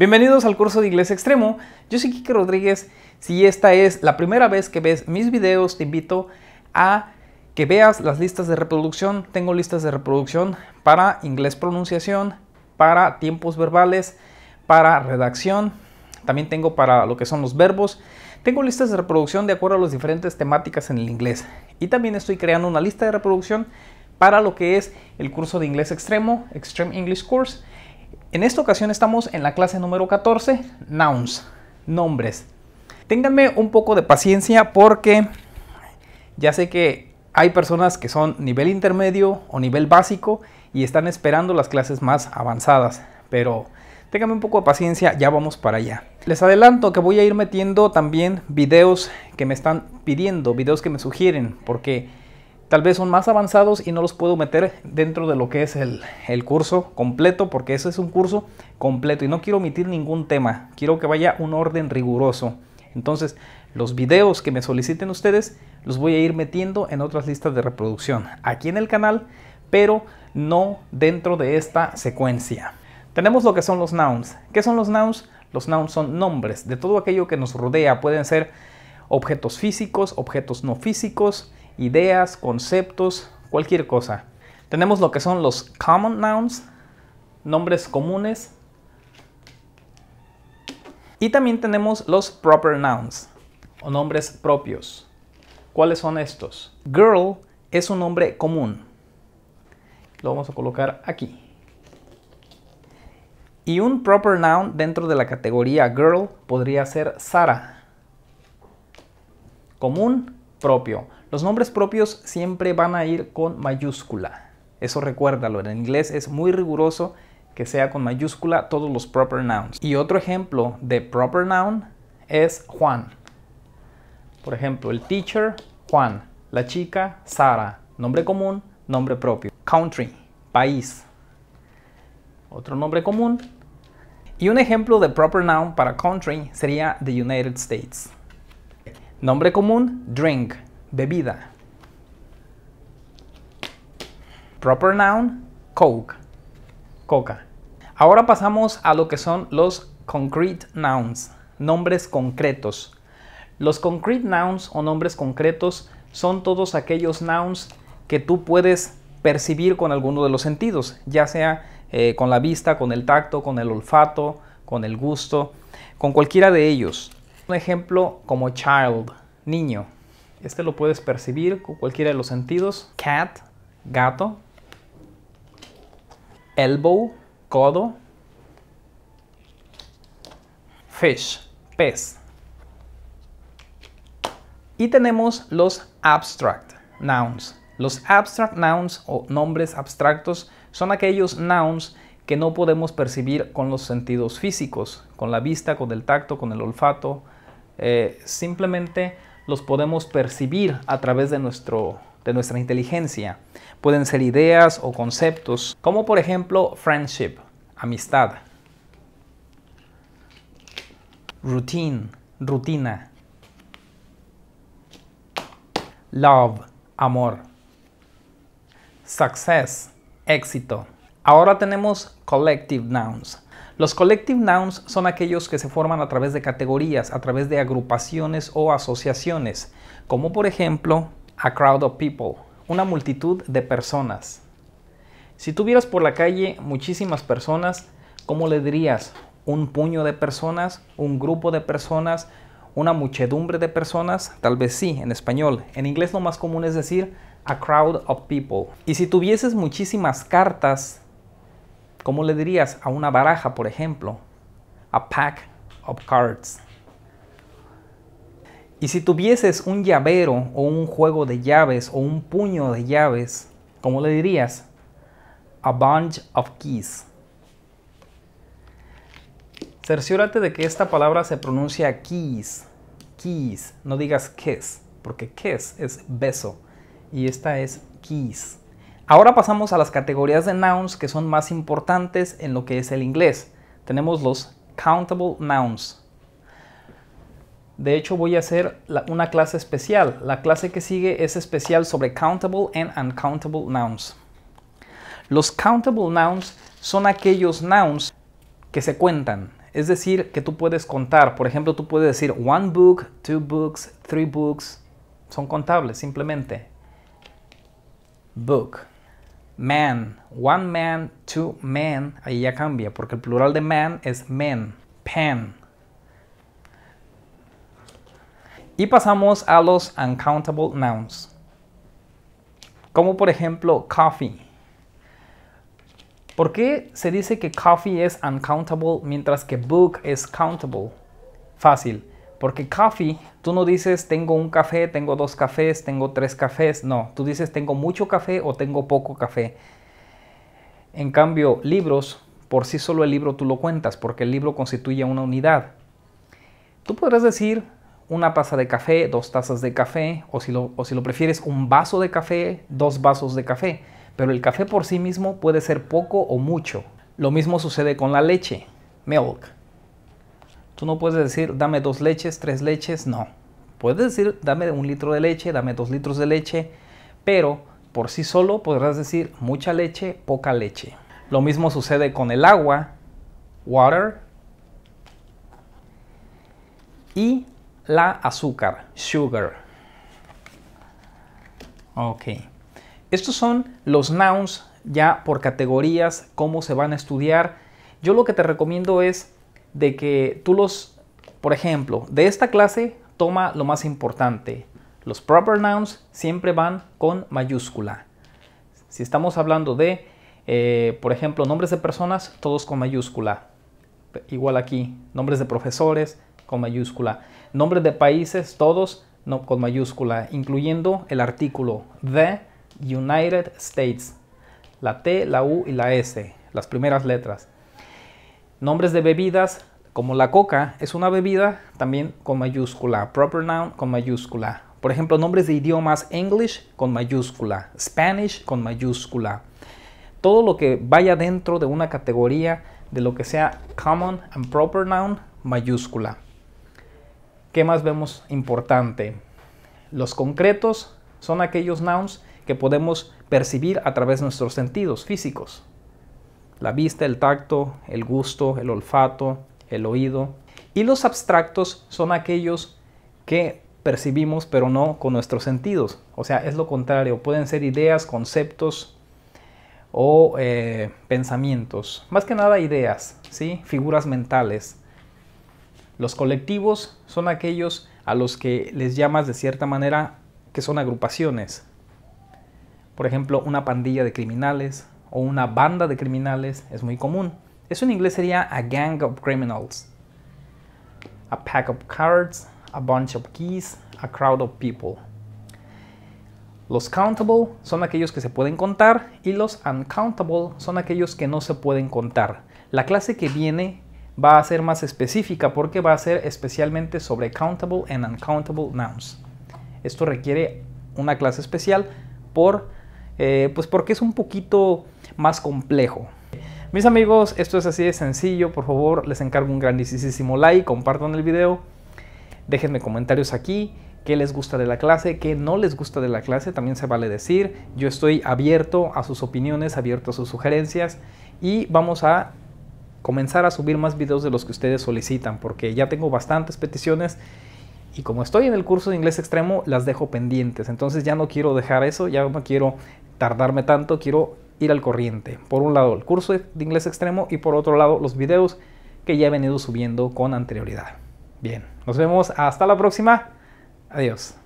Bienvenidos al curso de inglés extremo. Yo soy Kike Rodríguez. Si esta es la primera vez que ves mis videos, te invito a que veas las listas de reproducción. Tengo listas de reproducción para inglés pronunciación, para tiempos verbales, para redacción. También tengo para lo que son los verbos. Tengo listas de reproducción de acuerdo a las diferentes temáticas en el inglés. Y también estoy creando una lista de reproducción para lo que es el curso de inglés extremo, Extreme English Course en esta ocasión estamos en la clase número 14, Nouns, nombres. Ténganme un poco de paciencia porque ya sé que hay personas que son nivel intermedio o nivel básico y están esperando las clases más avanzadas, pero ténganme un poco de paciencia, ya vamos para allá. Les adelanto que voy a ir metiendo también videos que me están pidiendo, videos que me sugieren, porque tal vez son más avanzados y no los puedo meter dentro de lo que es el, curso completo, porque ese es un curso completo y no quiero omitir ningún tema, quiero que vaya un orden riguroso. Entonces, los videos que me soliciten ustedes los voy a ir metiendo en otras listas de reproducción aquí en el canal, pero no dentro de esta secuencia. Tenemos lo que son los nouns. ¿Qué son los nouns? Los nouns son nombres de todo aquello que nos rodea. Pueden ser objetos físicos, objetos no físicos, ideas, conceptos, cualquier cosa. Tenemos lo que son los common nouns, nombres comunes. Y también tenemos los proper nouns, o nombres propios. ¿Cuáles son estos? Girl es un nombre común. Lo vamos a colocar aquí. Y un proper noun dentro de la categoría girl podría ser Sara. Común propio. Los nombres propios siempre van a ir con mayúscula. Eso recuérdalo, en inglés es muy riguroso que sea con mayúscula todos los proper nouns. Y otro ejemplo de proper noun es Juan. Por ejemplo, el teacher Juan, la chica Sara, nombre común, nombre propio. Country, país. Otro nombre común. Y un ejemplo de proper noun para country sería the United States. Nombre común, drink, bebida. Proper noun, coke, coca. Ahora pasamos a lo que son los concrete nouns, nombres concretos. Los concrete nouns o nombres concretos son todos aquellos nouns que tú puedes percibir con alguno de los sentidos, ya sea eh, con la vista, con el tacto, con el olfato, con el gusto, con cualquiera de ellos. Un ejemplo como child, niño. Este lo puedes percibir con cualquiera de los sentidos. Cat, gato. Elbow, codo. Fish, pez. Y tenemos los abstract nouns. Los abstract nouns o nombres abstractos son aquellos nouns que no podemos percibir con los sentidos físicos, con la vista, con el tacto, con el olfato, eh, simplemente los podemos percibir a través de, de nuestra inteligencia. Pueden ser ideas o conceptos, como por ejemplo friendship, amistad, routine, rutina, love, amor, success, éxito. Ahora tenemos collective nouns los collective nouns son aquellos que se forman a través de categorías, a través de agrupaciones o asociaciones, como por ejemplo a crowd of people, una multitud de personas. Si tuvieras por la calle muchísimas personas, ¿cómo le dirías? ¿Un puño de personas? ¿Un grupo de personas? ¿Una muchedumbre de personas? Tal vez sí, en español. En inglés lo más común es decir a crowd of people. Y si tuvieses muchísimas cartas, ¿Cómo le dirías a una baraja, por ejemplo? A pack of cards. Y si tuvieses un llavero o un juego de llaves o un puño de llaves, ¿cómo le dirías? A bunch of keys. Cerciórate de que esta palabra se pronuncia keys, keys, no digas kiss, porque kiss es beso y esta es keys. Ahora pasamos a las categorías de nouns que son más importantes en lo que es el inglés. Tenemos los countable nouns. De hecho voy a hacer una clase especial. La clase que sigue es especial sobre countable and uncountable nouns. Los countable nouns son aquellos nouns que se cuentan. Es decir, que tú puedes contar. Por ejemplo, tú puedes decir one book, two books, three books. Son contables simplemente. Book man, one man, two men, ahí ya cambia, porque el plural de man es men, pen. Y pasamos a los uncountable nouns, como por ejemplo coffee. ¿Por qué se dice que coffee es uncountable mientras que book es countable? Fácil porque coffee, tú no dices tengo un café, tengo dos cafés, tengo tres cafés. No, tú dices tengo mucho café o tengo poco café. En cambio, libros, por sí solo el libro tú lo cuentas, porque el libro constituye una unidad. Tú podrás decir una taza de café, dos tazas de café, o si, lo, o si lo prefieres, un vaso de café, dos vasos de café. Pero el café por sí mismo puede ser poco o mucho. Lo mismo sucede con la leche, milk. Tú no puedes decir, dame dos leches, tres leches, no. Puedes decir, dame un litro de leche, dame dos litros de leche, pero por sí solo podrás decir mucha leche, poca leche. Lo mismo sucede con el agua, water, y la azúcar, sugar. Ok. Estos son los nouns ya por categorías, cómo se van a estudiar. Yo lo que te recomiendo es de que tú los, por ejemplo, de esta clase toma lo más importante. Los proper nouns siempre van con mayúscula. Si estamos hablando de, eh, por ejemplo, nombres de personas, todos con mayúscula. Igual aquí, nombres de profesores con mayúscula. Nombres de países, todos con mayúscula, incluyendo el artículo The United States. La T, la U y la S, las primeras letras. Nombres de bebidas, como la coca es una bebida, también con mayúscula. Proper noun con mayúscula. Por ejemplo, nombres de idiomas English con mayúscula, Spanish con mayúscula. Todo lo que vaya dentro de una categoría de lo que sea common and proper noun, mayúscula. ¿Qué más vemos importante? Los concretos son aquellos nouns que podemos percibir a través de nuestros sentidos físicos la vista, el tacto, el gusto, el olfato, el oído. Y los abstractos son aquellos que percibimos pero no con nuestros sentidos. O sea, es lo contrario. Pueden ser ideas, conceptos o eh, pensamientos. Más que nada ideas, ¿sí? figuras mentales. Los colectivos son aquellos a los que les llamas de cierta manera que son agrupaciones. Por ejemplo, una pandilla de criminales, o una banda de criminales es muy común. Eso en inglés sería a gang of criminals. A pack of cards, a bunch of keys, a crowd of people. Los countable son aquellos que se pueden contar y los uncountable son aquellos que no se pueden contar. La clase que viene va a ser más específica porque va a ser especialmente sobre countable and uncountable nouns. Esto requiere una clase especial por, eh, pues porque es un poquito más complejo. Mis amigos, esto es así de sencillo, por favor les encargo un grandísimo like, compartan el video, déjenme comentarios aquí, qué les gusta de la clase, qué no les gusta de la clase, también se vale decir, yo estoy abierto a sus opiniones, abierto a sus sugerencias y vamos a comenzar a subir más videos de los que ustedes solicitan, porque ya tengo bastantes peticiones y como estoy en el curso de inglés extremo, las dejo pendientes. Entonces ya no quiero dejar eso, ya no quiero tardarme tanto, quiero ir al corriente. Por un lado el curso de inglés extremo y por otro lado los videos que ya he venido subiendo con anterioridad. Bien, nos vemos hasta la próxima. Adiós.